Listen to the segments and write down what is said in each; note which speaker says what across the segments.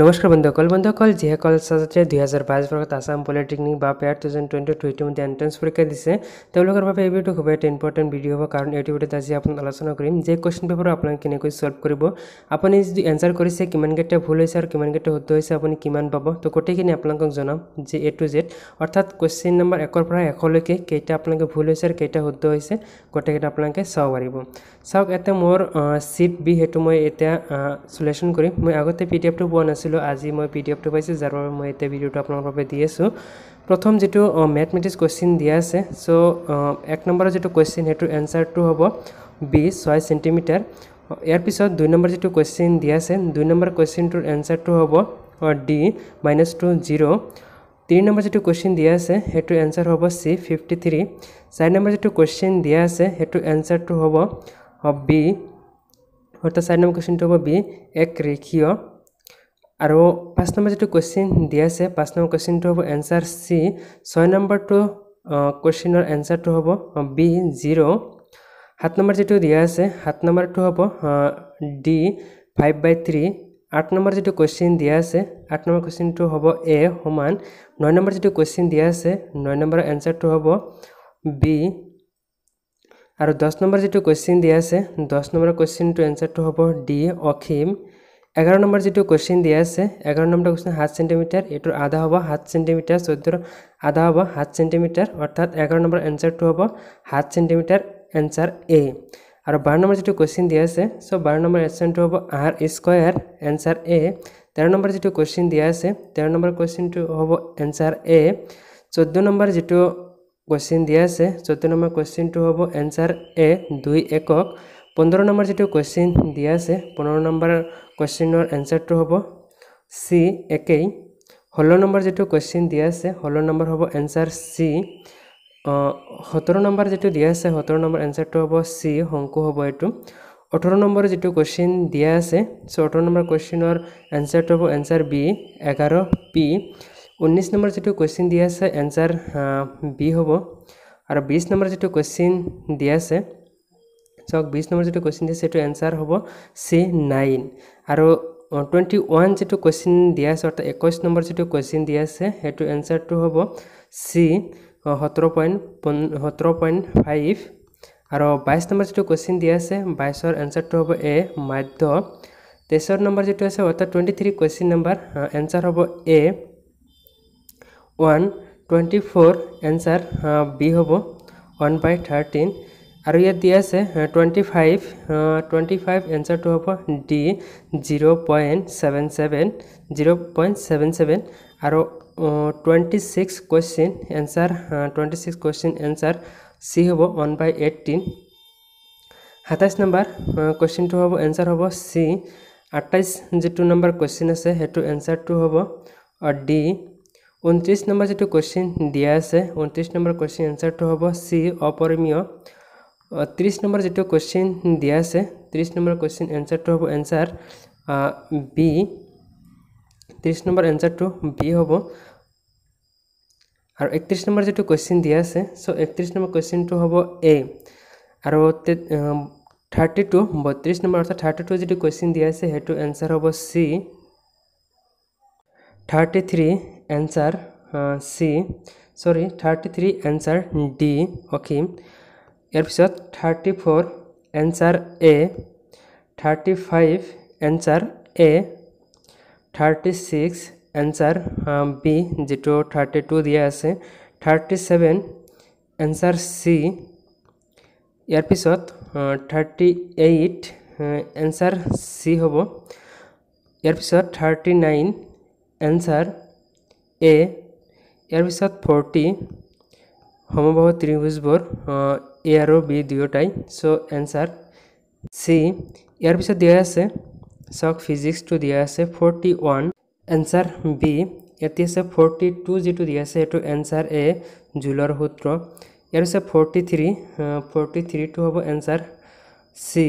Speaker 1: নমস্কাৰ বন্ধুসকল বন্ধুসকল যিসকল ছাত্ৰ দুহেজাৰ বাইছ বৰ্ষত আছাম পলিটেকনিক বা পেয়াৰ টু থাউজেণ্ড টুৱেণ্টি টু ইতিমধ্যে এণ্ট্ৰেঞ্চ পৰীক্ষা দিছে তেওঁলোকৰ বাবে এই ভিডিঅ'টো খুবেই এটা ইম্পৰ্টেণ্ট ভিডিঅ' হ'ব কাৰণ এই ভিডিঅ'ত আজি আপুনি আলোচনা কৰিম যে কুৱেশ্যন পেপাৰ আপোনালোকে কেনেকৈ ছল্ভ কৰিব আপুনি যদি এনচাৰ কৰিছে কিমানকেইটা ভুল হৈছে আৰু কিমানকেইটা শুদ্ধ হৈছে আপুনি কিমান পাব ত' গোটেইখিনি আপোনালোকক জনাম যে এ টু জেড অৰ্থাৎ কুৱেশ্যন নম্বৰ একৰ পৰা এশলৈকে কেইটা আপোনালোকে ভুল হৈছে আৰু কেইটা শুদ্ধ হৈছে গোটেইকেইটা আপোনালোকে চাব পাৰিব চাওক এতিয়া মোৰ চিট বি সেইটো মই এতিয়া চলেশ্যন কৰিম মই আগতে পি ডি এফটো পোৱা নাছিলোঁ আজি মই পি ডি এফটো পাইছোঁ যাৰ বাবে মই এতিয়া ভিডিঅ'টো আপোনালোকৰ বাবে দি আছোঁ প্ৰথম যিটো মেথমেটিক্স কুৱেশ্যন দিয়া আছে চ' এক নম্বৰৰ যিটো কুৱেশ্যন সেইটোৰ এনচাৰটো হ'ব বি ছয় চেণ্টিমিটাৰ ইয়াৰ পিছত দুই নম্বৰ যিটো কুৱেশ্যন দিয়া আছে দুই নম্বৰ কুৱেশ্যনটোৰ এনচাৰটো হ'ব ডি মাইনাছ টু জিৰ' তিনি নম্বৰ যিটো কুৱেশ্যন দিয়া আছে সেইটো এনচাৰ হ'ব চি ফিফটি থ্ৰী চাৰি নম্বৰ যিটো কুৱেশ্যন দিয়া আছে সেইটো এনচাৰটো হ'ব বি অৰ্থাৎ চাৰি নম্বৰ কুৱেশ্যনটো হ'ব বি এক ৰেখীয় আৰু পাঁচ নম্বৰ যিটো কুৱেশ্যন দিয়া আছে পাঁচ নম্বৰ কুৱেশ্যনটো হ'ব এনচাৰ চি ছয় নম্বৰটো কুৱেশ্যনৰ এনচাৰটো হ'ব বি জিৰ' সাত নম্বৰ যিটো দিয়া আছে সাত নম্বৰটো হ'ব ডি ফাইভ বাই থ্ৰী আঠ নম্বৰ যিটো কুৱেশ্যন দিয়া আছে আঠ নম্বৰ কুৱেশ্যনটো হ'ব এ সমান নয় নম্বৰ যিটো কুৱেশ্যন দিয়া আছে নয় নম্বৰৰ এনচাৰটো হ'ব বি আৰু দহ নম্বৰ যিটো কুৱেশ্যন দিয়া আছে দহ নম্বৰৰ কুৱেশ্যনটো এনচাৰটো হ'ব ডি অসীম এঘাৰ নম্বৰ যিটো কুৱেশ্যন দিয়া আছে এঘাৰ নম্বৰ কুৱেশ্যন সাত চেণ্টিমিটাৰ এইটোৰ আধা হব সাত চেণ্টিমিটাৰ চৈধ্যৰ আধা হব সাত চেণ্টিমিটাৰ অৰ্থাৎ এঘাৰ নম্বৰ এনসাৰটি হব সাত চেণ্টিমিটাৰ এনসাৰ এ আৰু বাৰ নম্বৰ যিটো কুৱেশ্যন দিয়া আছে চ' বাৰ নম্বৰ এনসাৰটি হব আৰ স্কোৱাৰ এনসাৰ এ তেৰ নম্বৰ যিটো কোশ্চিন দিয়া আছে তেৰ নম্বৰ কোশ্চিনটি হব এনসাৰ এ চৈধ্য নম্বৰ যিটো কোশ্চিন দিয়া আছে চৈধ্য নম্বৰ কুৱেশ্যনটো হব এনসাৰ এ দুই একক পোন্ধৰ নম্বৰ যিটো কুৱেশ্যন দিয়া আছে পোন্ধৰ নম্বৰ কুৱেশ্যনৰ এনচাৰটো হ'ব চি একেই ষোল্ল নম্বৰ যিটো কুৱেশ্যন দিয়া আছে ষোল্ল নম্বৰ হ'ব এনচাৰ চি সোতৰ নম্বৰ যিটো দিয়া আছে সোতৰ নম্বৰ এনচাৰটো হ'ব চি শংকু হ'ব এইটো ওঠৰ নম্বৰ যিটো কুৱেশ্যন দিয়া আছে চ' ওঠৰ নম্বৰ কুৱেশ্যনৰ এনচাৰটো হ'ব এনচাৰ বি এঘাৰ পি ঊনৈছ নম্বৰ যিটো কুৱেশ্যন দিয়া আছে এনচাৰ বি হ'ব আৰু বিছ নম্বৰ যিটো কুৱেশ্যন দিয়া আছে চাওক বিছ নম্বৰ যিটো কুৱেশ্যন দিছে সেইটো এনচাৰ হ'ব চি নাইন আৰু টুৱেণ্টি ওৱান যিটো কুৱেশ্যন দিয়া আছে অৰ্থাৎ একৈছ নম্বৰ যিটো কুৱেশ্যন দিয়া আছে সেইটো এনচাৰটো হ'ব চি সোতৰ পইণ্ট পোন সোতৰ পইণ্ট ফাইভ আৰু বাইছ নম্বৰ যিটো কুৱেশ্যন দিয়া আছে বাইছৰ এনচাৰটো হ'ব এ মাধ্য তেইছৰ নম্বৰ যিটো আছে অৰ্থাৎ twenty three question number answer হ'ব A one twenty four answer B হ'ব ওৱান বাই থাৰ্টিন আৰু ইয়াত দিয়া আছে টুৱেণ্টি ফাইভ টুৱেণ্টি ফাইভ এনচাৰটো হ'ব D zero' point seven seven zero' point seven seven আৰু twenty six question answer twenty six question answer C হ'ব one by eighteen সাতাইছ নম্বৰ কুৱেশ্যনটো হ'ব এনচাৰ হ'ব চি আঠাইছ যিটো নম্বৰ কুৱেশ্যন আছে সেইটো এনচাৰটো হ'ব ডি ঊনত্ৰিছ নম্বৰ যিটো কুৱেশ্যন দিয়া আছে ঊনত্ৰিছ নম্বৰ কুৱেশ্যন এনচাৰটো হ'ব চি অপৰিমীয় ত্ৰিছ নম্বৰ যিটো কুৱেশ্যন দিয়া আছে ত্ৰিছ নম্বৰ কুৱেশ্যন এনচাৰটো হ'ব এনচাৰ বি ত্ৰিছ নম্বৰ এনচাৰটো বি হ'ব আৰু একত্ৰিছ নম্বৰ যিটো কুৱেশ্যন দিয়া আছে চ' একত্ৰিছ নম্বৰ কুৱেশ্যনটো হ'ব এ আৰু থাৰ্টি টু বত্ৰিছ নম্বৰ অৰ্থাৎ থাৰ্টি টু যিটো কুৱেশ্যন দিয়া আছে সেইটো এনচাৰ হ'ব C thirty three answer C sorry thirty three answer D অসীম ইয়াৰ পিছত thirty four answer A thirty five answer A thirty six answer B যিটো থাৰ্টি টু দিয়া আছে থাৰ্টি ছেভেন এনচাৰ চি ইয়াৰ পিছত থাৰ্টি এইট এনচাৰ চি হ'ব ইয়াৰ পিছত থাৰ্টি নাইন এনচাৰ এ ইয়াৰ পিছত ফৰ্টি সমবাহ ত্ৰিভুজবোৰ এ আৰু বি দুয়োটাই চ' এনচাৰ চি ইয়াৰ পিছত দিয়া আছে চাওক ফিজিক্সটো দিয়া আছে ফৰ্টি ওৱান এনচাৰ বি ইয়াতে আছে ফৰ্টি টু যিটো দিয়া আছে সেইটো এনচাৰ এ জুলৰ সূত্ৰ ইয়াৰ পিছত ফৰ্টি থ্ৰী ফৰ্টি থ্ৰীটো হ'ব এনচাৰ চি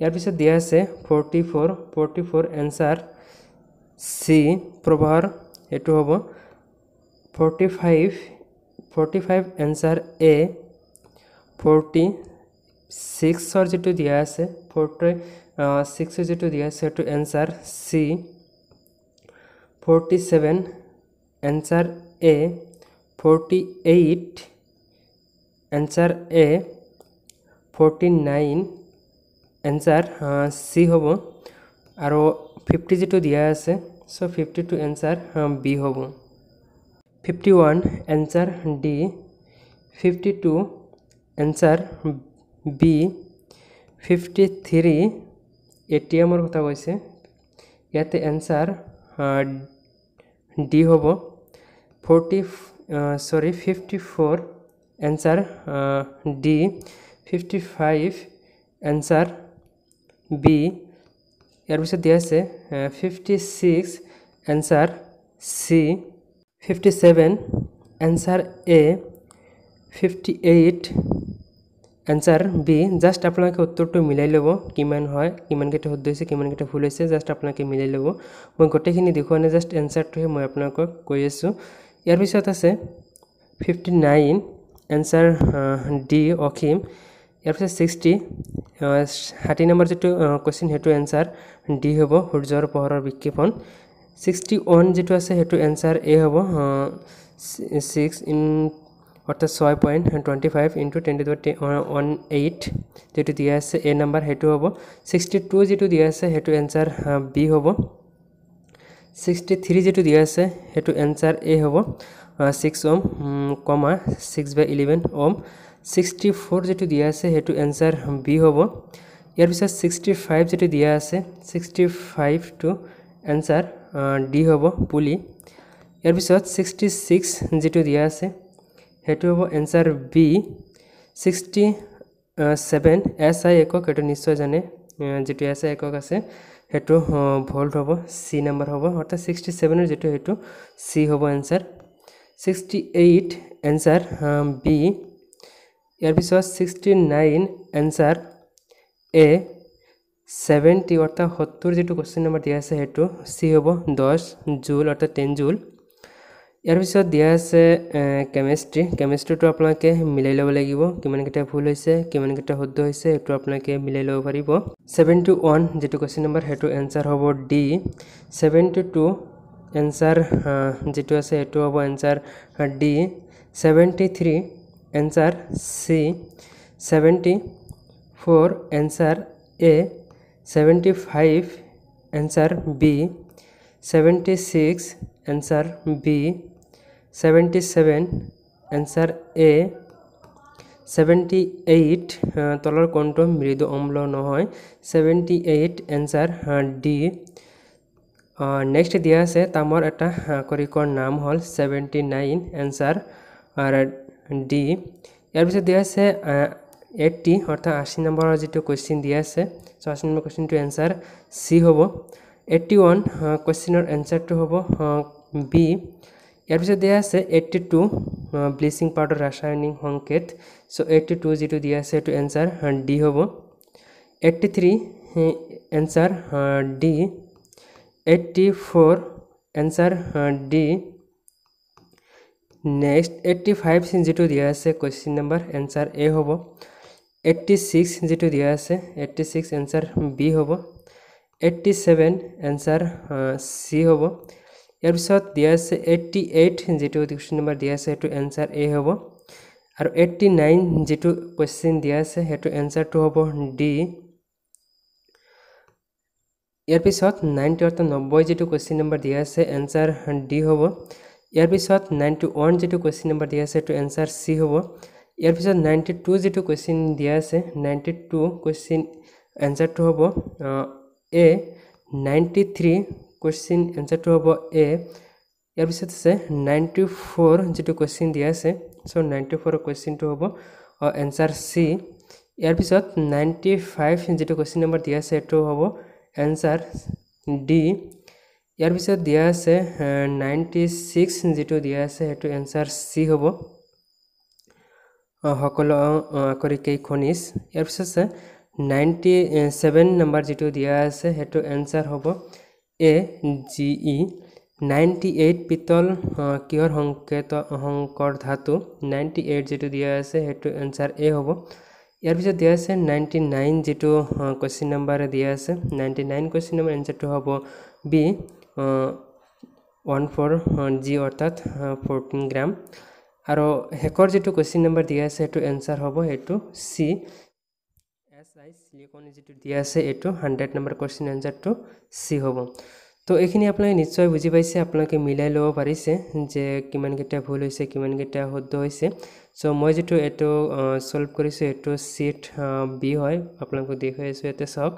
Speaker 1: ইয়াৰ পিছত দিয়া আছে forty four forty four answer C প্ৰভাৰ সেইটো হ'ব forty five forty five answer A forty ছিক্সৰ যিটো দিয়া আছে ফৰ্টি ছিক্সৰ যিটো দিয়া আছে সেইটো answer C forty seven answer A forty eight answer A forty nine answer C হ'ব আৰু ফিফটি যিটো দিয়া আছে so' fifty two answer B হ'ব fifty one answer D fifty two answer B fifty three A T এমৰ কথা কৈছে ইয়াতে এনচাৰ ডি হ'ব forty sorry fifty four answer D fifty five answer B ইয়াৰ পিছত দিয়া আছে fifty six answer C fifty seven answer এ fifty eight answer B just আপোনালোকে উত্তৰটো মিলাই ল'ব কিমান হয় কিমানকেইটা শুদ্ধ হৈছে কিমানকেইটা ভুল হৈছে জাষ্ট আপোনালোকে মিলাই ল'ব মই গোটেইখিনি দেখুৱা নাই জাষ্ট এনচাৰটোহে মই আপোনালোকক কৈ আছোঁ ইয়াৰ পিছত আছে ফিফটি নাইন এনচাৰ ডি অসীম ইয়াৰ পিছত ছিক্সটি ষাঠি নম্বৰ যিটো কুৱেশ্যন সেইটো এনচাৰ ডি হ'ব সূৰ্যৰ পোহৰৰ বিক্ষেপণ ছিক্সটি ওৱান যিটো আছে সেইটো এনচাৰ এ হ'ব ছিক্স ইন অৰ্থাৎ ছয় point twenty five into twenty twenty one eight যিটো দিয়া আছে এ নাম্বাৰ সেইটো হব ছিক্সটি টু যিটো দিয়া আছে সেইটো এনসাৰ বি হব ছিক্সটি থ্ৰী যিটো দিয়া আছে সেইটো এনসার এ হব six um comma six by eleven um sixty four যিটো দিয়া আছে সেইটো এনসাৰ বি হব ইয়াৰ পিছত ছিক্সটি ফাইভ যিটো দিয়া আছে ছিক্সটি ফাইভটো টু ডি হব পুলি ইয়াৰ পিছত ছিক্সটি ছিক্স যিটো দিয়া আছে সেইটো হ'ব answer B sixty seven S I একক সেইটো নিশ্চয় জানে যিটো এছ আই একক আছে সেইটো ভল্ট হ'ব চি নাম্বাৰ হ'ব অৰ্থাৎ ছিক্সটি ছেভেনৰ যিটো সেইটো চি হ'ব answer sixty eight answer B ইয়াৰ পিছত sixty nine answer A seventy অৰ্থাৎ সত্তৰ যিটো কুৱেশ্যন নাম্বাৰ দিয়া আছে সেইটো চি হ'ব দহ জুল অৰ্থাৎ টেন জুল ইয়াৰ পিছত দিয়া আছে কেমেষ্ট্ৰি কেমেষ্ট্ৰিটো আপোনালোকে মিলাই ল'ব লাগিব কিমানকেইটা ভুল হৈছে কিমানকেইটা শুদ্ধ হৈছে সেইটো আপোনালোকে মিলাই ল'ব পাৰিব ছেভেণ্টি ওৱান যিটো কুৱেশ্যন নম্বৰ সেইটো এনচাৰ হ'ব ডি ছেভেণ্টি টু এনচাৰ যিটো আছে সেইটো হ'ব answer D seventy three answer C seventy four answer A seventy five answer B seventy six answer B 77 answer A 78 uh, তলৰ কোনটো মৃদু অম্ল নহয় 78 answer uh, D next uh, দিয়া আছে তামৰ এটা কৰিকৰ uh, নাম হ'ল ছেভেণ্টি নাইন এনচাৰ ডি ইয়াৰ পিছত দিয়া আছে এইটি অৰ্থাৎ আশী নম্বৰৰ যিটো কুৱেশ্যন দিয়া আছে ছ' আশী নম্বৰ কুৱেশ্যনটো এনচাৰ চি হ'ব এইটি ওৱান কুৱেশ্যনৰ এনচাৰটো হ'ব বি ইয়াৰ পিছত দিয়া আছে এইট্টি টু ব্লিচিং পাউডাৰ ৰাসায়নিক সংকেত চ' এইট্টি টু যিটো দিয়া আছে সেইটো এনচাৰ ডি হ'ব eighty three answer D eighty four answer D next eighty five যিটো দিয়া আছে কুৱেশ্যন নম্বৰ এনচাৰ এ হ'ব এইট্টি ছিক্স যিটো দিয়া আছে এইট্টি ছিক্স এনচাৰ বি হ'ব এইট্টি ছেভেন এনচাৰ চি হ'ব ইয়াৰ পিছত দিয়া আছে এইট্টি এইট যিটো কুৱেশ্যন নম্বৰ দিয়া আছে সেইটো এনচাৰ এ হ'ব আৰু এইট্টি নাইন যিটো কুৱেশ্যন দিয়া আছে সেইটো এনচাৰটো হ'ব ডি ইয়াৰ পিছত নাইণ্টি অৰ্থাৎ নব্বৈ যিটো কুৱেশ্যন নম্বৰ দিয়া আছে এনচাৰ ডি হ'ব ইয়াৰ পিছত নাইণ্টি ওৱান যিটো কুৱেশ্যন নম্বৰ দিয়া আছে সেইটো এনচাৰ চি হ'ব ইয়াৰ পিছত নাইণ্টি টু যিটো কুৱেশ্যন দিয়া আছে নাইণ্টি টু কুৱেশ্যন এনচাৰটো হ'ব এ নাইণ্টি থ্ৰী কুৱেশ্যন এনচাৰটো হ'ব এ ইয়াৰ পিছত আছে নাইণ্টি ফ'ৰ যিটো কুৱেশ্যন দিয়া আছে চ' নাইণ্টি ফ'ৰৰ কুৱেশ্যনটো হ'ব এনচাৰ চি ইয়াৰ পিছত নাইণ্টি ফাইভ যিটো কুৱেশ্যন নম্বৰ দিয়া আছে সেইটো হ'ব এনচাৰ ডি ইয়াৰ পিছত দিয়া আছে নাইণ্টি ছিক্স যিটো দিয়া আছে সেইটো এনচাৰ চি হ'ব সকলো আকৰি কেই খনিজ ইয়াৰ পিছত আছে নাইণ্টি ছেভেন নম্বৰ যিটো দিয়া আছে সেইটো এনচাৰ হ'ব A G E ninety eight পিতল কিহৰ সংকেত সংকৰ ধাতু নাইণ্টি এইট যিটো দিয়া আছে সেইটো এনচাৰ এ হ'ব ইয়াৰ পিছত দিয়া আছে নাইণ্টি নাইন যিটো কুৱেশ্যন নম্বৰ দিয়া আছে নাইণ্টি নাইন কুৱেশ্যন নম্বৰ এনচাৰটো হ'ব বি ওৱান ফ'ৰ জি অৰ্থাৎ ফৰ্টিন uh, গ্ৰাম আৰু শেষৰ যিটো কুৱেশ্যন নম্বৰ দিয়া আছে সেইটো এনচাৰ হ'ব সেইটো চি গাইজ চিলিকন যিটো দিয়া আছে এইটো হাণ্ড্ৰেড নম্বৰ কুৱেশ্যন এনচাৰটো চি হ'ব তো এইখিনি আপোনালোকে নিশ্চয় বুজি পাইছে আপোনালোকে মিলাই ল'ব পাৰিছে যে কিমানকেইটা ভুল হৈছে কিমানকেইটা শুদ্ধ হৈছে চ' মই যিটো এইটো চল্ভ কৰিছোঁ এইটো চিট বি হয় আপোনালোকক দেখুৱাইছোঁ ইয়াতে চাওক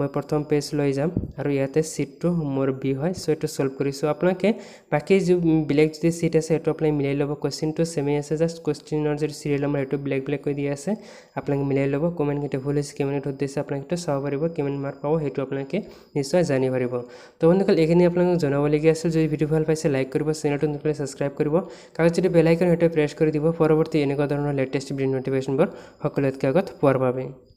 Speaker 1: মই প্ৰথম পেজ লৈ যাম আৰু ইয়াতে চিটটো মোৰ বি হয় চ' এইটো চল্ভ কৰিছোঁ আপোনালোকে বাকী যি বেলেগ যদি চিট আছে সেইটো আপোনালোকে মিলাই ল'ব কুৱেশ্যনটো চেমেই আছে জাষ্ট কুৱেশ্যনৰ যদি চিৰিয়েল নম্বৰ সেইটো বেলেগ বেলেগ কৈ দিয়া আছে আপোনালোকে মিলাই ল'ব কিমান কেতিয়া ভুল হৈছে কিমান ঠোট দিছে আপোনালোকে সেইটো চাব পাৰিব কিমান মাৰ্ক পাব সেইটো আপোনালোকে নিশ্চয় জানি পাৰিব তো বন্ধুসকল এইখিনি আপোনালোকক জনাবলগীয়া আছিল যদি ভিডিঅ' ভাল পাইছে লাইক কৰিব চেনেলটো নতুনকৈ ছাবস্ক্ৰাইব কৰিব কাগজ যদি বেলাইকন সেইটোৱে প্ৰেছ কৰি দিব পৰৱৰ্তী এনেকুৱা ধৰণৰ লেটেষ্ট ভিডিঅ' নটিফিকেশ্যনবোৰ সকলোতকৈ আগত পোৱাৰ বাবে